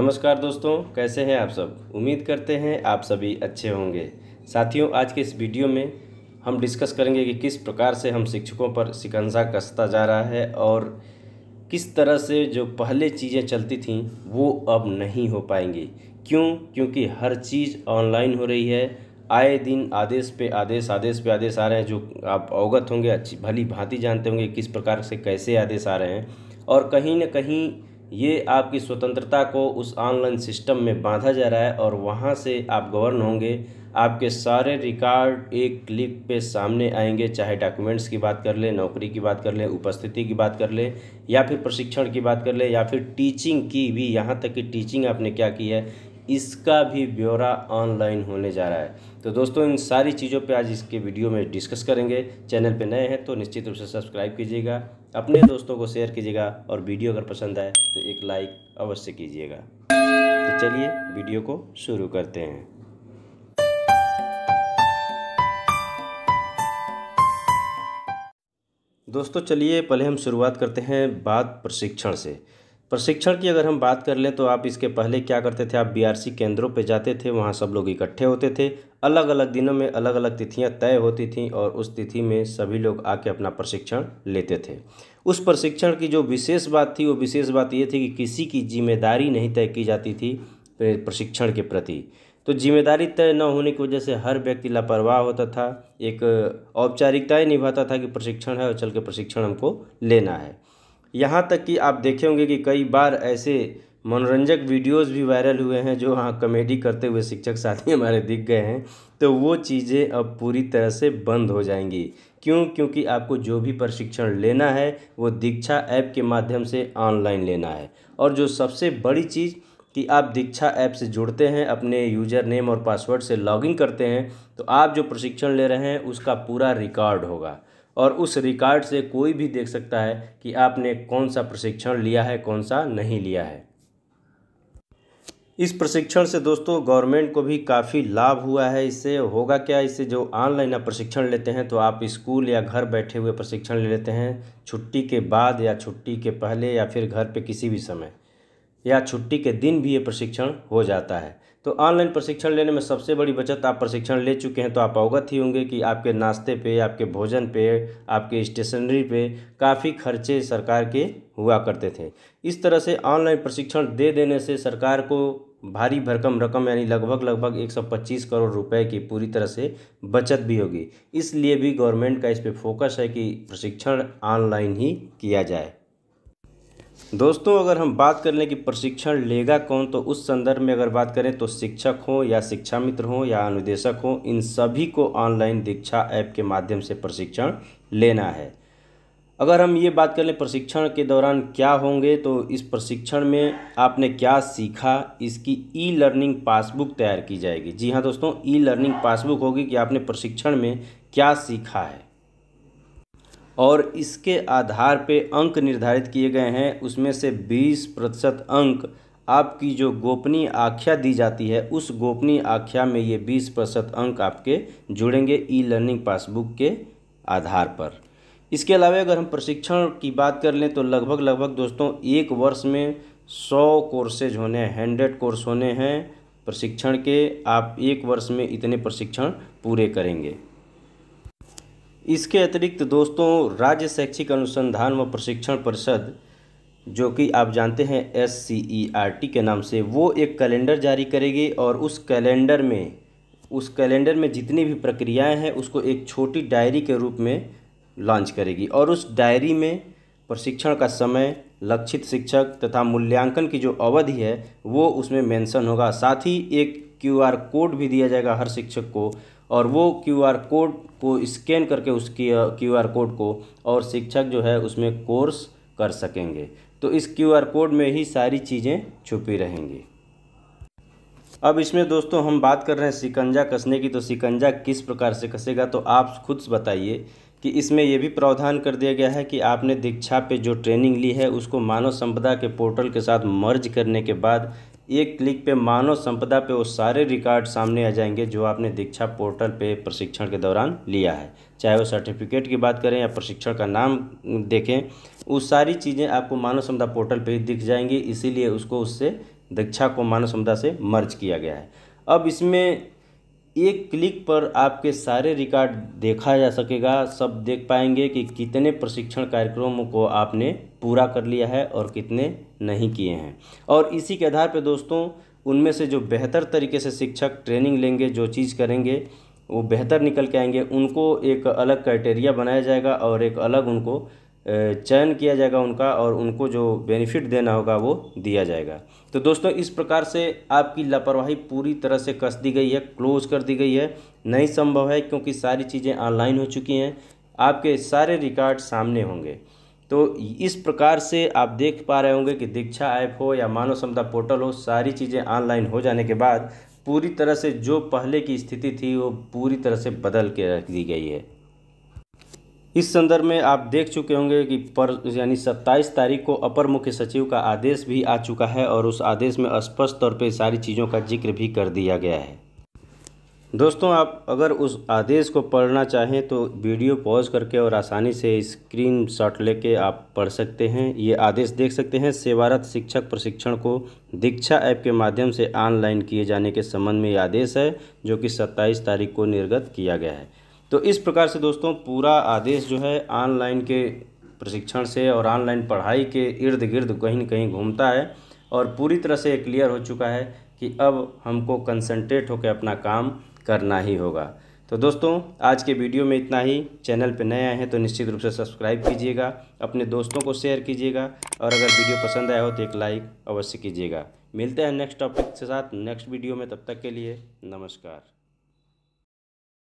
नमस्कार दोस्तों कैसे हैं आप सब उम्मीद करते हैं आप सभी अच्छे होंगे साथियों आज के इस वीडियो में हम डिस्कस करेंगे कि किस प्रकार से हम शिक्षकों पर शिकंजा कसता जा रहा है और किस तरह से जो पहले चीज़ें चलती थीं वो अब नहीं हो पाएंगी क्यों क्योंकि हर चीज़ ऑनलाइन हो रही है आए दिन आदेश पे आदेश आदेश पे आदेश आ रहे हैं जो आप अवगत होंगे अच्छी भली भांति जानते होंगे किस प्रकार से कैसे आदेश आ रहे हैं और कहीं ना कहीं ये आपकी स्वतंत्रता को उस ऑनलाइन सिस्टम में बांधा जा रहा है और वहाँ से आप गवर्न होंगे आपके सारे रिकॉर्ड एक क्लिक पे सामने आएंगे चाहे डॉक्यूमेंट्स की बात कर लें नौकरी की बात कर लें उपस्थिति की बात कर लें या फिर प्रशिक्षण की बात कर लें या फिर टीचिंग की भी यहाँ तक कि टीचिंग आपने क्या की है इसका भी ब्यौरा ऑनलाइन होने जा रहा है तो दोस्तों इन सारी चीज़ों पे आज इसके वीडियो में डिस्कस करेंगे चैनल पे नए हैं तो निश्चित रूप से सब्सक्राइब कीजिएगा अपने दोस्तों को शेयर कीजिएगा और वीडियो अगर पसंद आए तो एक लाइक अवश्य कीजिएगा तो चलिए वीडियो को शुरू करते हैं दोस्तों चलिए पहले हम शुरुआत करते हैं बात प्रशिक्षण से प्रशिक्षण की अगर हम बात कर लें तो आप इसके पहले क्या करते थे आप बीआरसी केंद्रों पर जाते थे वहाँ सब लोग इकट्ठे होते थे अलग अलग दिनों में अलग अलग तिथियाँ तय होती थीं और उस तिथि में सभी लोग आके अपना प्रशिक्षण लेते थे उस प्रशिक्षण की जो विशेष बात थी वो विशेष बात ये थी कि किसी की जिम्मेदारी नहीं तय की जाती थी प्रशिक्षण के प्रति तो जिम्मेदारी तय न होने की वजह से हर व्यक्ति लापरवाह होता था एक औपचारिकताएँ निभाता था कि प्रशिक्षण है और चल के प्रशिक्षण हमको लेना है यहाँ तक कि आप देखे होंगे कि कई बार ऐसे मनोरंजक वीडियोस भी वायरल हुए हैं जो हाँ कॉमेडी करते हुए शिक्षक साथी हमारे दिख गए हैं तो वो चीज़ें अब पूरी तरह से बंद हो जाएंगी क्यों क्योंकि आपको जो भी प्रशिक्षण लेना है वो दीक्षा ऐप के माध्यम से ऑनलाइन लेना है और जो सबसे बड़ी चीज़ कि आप दीक्षा ऐप से जुड़ते हैं अपने यूजर नेम और पासवर्ड से लॉगिन करते हैं तो आप जो प्रशिक्षण ले रहे हैं उसका पूरा रिकॉर्ड होगा और उस रिकॉर्ड से कोई भी देख सकता है कि आपने कौन सा प्रशिक्षण लिया है कौन सा नहीं लिया है इस प्रशिक्षण से दोस्तों गवर्नमेंट को भी काफ़ी लाभ हुआ है इससे होगा क्या इससे जो ऑनलाइन आप प्रशिक्षण लेते हैं तो आप स्कूल या घर बैठे हुए प्रशिक्षण ले लेते हैं छुट्टी के बाद या छुट्टी के पहले या फिर घर पे किसी भी समय या छुट्टी के दिन भी ये प्रशिक्षण हो जाता है तो ऑनलाइन प्रशिक्षण लेने में सबसे बड़ी बचत आप प्रशिक्षण ले चुके हैं तो आप अवगत ही होंगे कि आपके नाश्ते पे आपके भोजन पे आपके स्टेशनरी पे काफ़ी खर्चे सरकार के हुआ करते थे इस तरह से ऑनलाइन प्रशिक्षण दे देने से सरकार को भारी भरकम रकम यानी लगभग लगभग 125 करोड़ रुपए की पूरी तरह से बचत भी होगी इसलिए भी गवर्नमेंट का इस पर फोकस है कि प्रशिक्षण ऑनलाइन ही किया जाए दोस्तों अगर हम बात कर लें कि प्रशिक्षण लेगा कौन तो उस संदर्भ में अगर बात करें तो शिक्षक हों या शिक्षा मित्र हों या अनुदेशक हों इन सभी को ऑनलाइन दीक्षा ऐप के माध्यम से प्रशिक्षण लेना है अगर हम ये बात कर लें प्रशिक्षण के दौरान क्या होंगे तो इस प्रशिक्षण में आपने क्या सीखा इसकी ई लर्निंग पासबुक तैयार की जाएगी जी हाँ दोस्तों ई लर्निंग पासबुक होगी कि आपने प्रशिक्षण में क्या सीखा है और इसके आधार पे अंक निर्धारित किए गए हैं उसमें से 20 प्रतिशत अंक आपकी जो गोपनीय आख्या दी जाती है उस गोपनीय आख्या में ये 20 प्रतिशत अंक आपके जुड़ेंगे ई लर्निंग पासबुक के आधार पर इसके अलावा अगर हम प्रशिक्षण की बात कर लें तो लगभग लगभग दोस्तों एक वर्ष में सौ कोर्सेज होने हैं हंड्रेड कोर्स होने हैं प्रशिक्षण के आप एक वर्ष में इतने प्रशिक्षण पूरे करेंगे इसके अतिरिक्त दोस्तों राज्य शैक्षिक अनुसंधान व प्रशिक्षण परिषद जो कि आप जानते हैं S C E R T के नाम से वो एक कैलेंडर जारी करेगी और उस कैलेंडर में उस कैलेंडर में जितनी भी प्रक्रियाएं हैं उसको एक छोटी डायरी के रूप में लॉन्च करेगी और उस डायरी में प्रशिक्षण का समय लक्षित शिक्षक तथा मूल्यांकन की जो अवधि है वो उसमें मेंशन होगा साथ ही एक क्यूआर कोड भी दिया जाएगा हर शिक्षक को और वो क्यू आर कोड को स्कैन करके उसकी क्यू आर कोड को और शिक्षक जो है उसमें कोर्स कर सकेंगे तो इस क्यू आर कोड में ही सारी चीज़ें छुपी रहेंगी अब इसमें दोस्तों हम बात कर रहे हैं शिकंजा कसने की तो शिकंजा किस प्रकार से कसेगा तो आप खुद बताइए कि इसमें यह भी प्रावधान कर दिया गया है कि आपने दीक्षा पे जो ट्रेनिंग ली है उसको मानव संपदा के पोर्टल के साथ मर्ज करने के बाद एक क्लिक पे मानव संपदा पे वो सारे रिकॉर्ड सामने आ जाएंगे जो आपने दीक्षा पोर्टल पे प्रशिक्षण के दौरान लिया है चाहे वो सर्टिफिकेट की बात करें या प्रशिक्षण का नाम देखें वो सारी चीज़ें आपको मानव संपदा पोर्टल पे दिख जाएंगी इसीलिए उसको उससे दीक्षा को मानव संपदा से मर्ज किया गया है अब इसमें एक क्लिक पर आपके सारे रिकॉर्ड देखा जा सकेगा सब देख पाएंगे कि कितने प्रशिक्षण कार्यक्रमों को आपने पूरा कर लिया है और कितने नहीं किए हैं और इसी के आधार पर दोस्तों उनमें से जो बेहतर तरीके से शिक्षक ट्रेनिंग लेंगे जो चीज़ करेंगे वो बेहतर निकल के आएंगे उनको एक अलग क्राइटेरिया बनाया जाएगा और एक अलग उनको चयन किया जाएगा उनका और उनको जो बेनिफिट देना होगा वो दिया जाएगा तो दोस्तों इस प्रकार से आपकी लापरवाही पूरी तरह से कस दी गई है क्लोज कर दी गई है नहीं संभव है क्योंकि सारी चीज़ें ऑनलाइन हो चुकी हैं आपके सारे रिकॉर्ड सामने होंगे तो इस प्रकार से आप देख पा रहे होंगे कि दीक्षा ऐप हो या मानव समता पोर्टल हो सारी चीज़ें ऑनलाइन हो जाने के बाद पूरी तरह से जो पहले की स्थिति थी वो पूरी तरह से बदल के रख दी गई है इस संदर्भ में आप देख चुके होंगे कि पर यानी 27 तारीख को अपर मुख्य सचिव का आदेश भी आ चुका है और उस आदेश में स्पष्ट तौर पे सारी चीज़ों का जिक्र भी कर दिया गया है दोस्तों आप अगर उस आदेश को पढ़ना चाहें तो वीडियो पॉज करके और आसानी से स्क्रीन शॉट लेके आप पढ़ सकते हैं ये आदेश देख सकते हैं सेवारत शिक्षक प्रशिक्षण को दीक्षा ऐप के माध्यम से ऑनलाइन किए जाने के संबंध में ये आदेश है जो कि 27 तारीख को निर्गत किया गया है तो इस प्रकार से दोस्तों पूरा आदेश जो है ऑनलाइन के प्रशिक्षण से और ऑनलाइन पढ़ाई के इर्द गिर्द कहीं कहीं घूमता है और पूरी तरह से क्लियर हो चुका है कि अब हमको कंसनट्रेट होकर अपना काम करना ही होगा तो दोस्तों आज के वीडियो में इतना ही चैनल पर नए आए हैं तो निश्चित रूप से सब्सक्राइब कीजिएगा अपने दोस्तों को शेयर कीजिएगा और अगर वीडियो पसंद आया हो तो एक लाइक अवश्य कीजिएगा मिलते हैं नेक्स्ट टॉपिक के साथ नेक्स्ट वीडियो में तब तक के लिए नमस्कार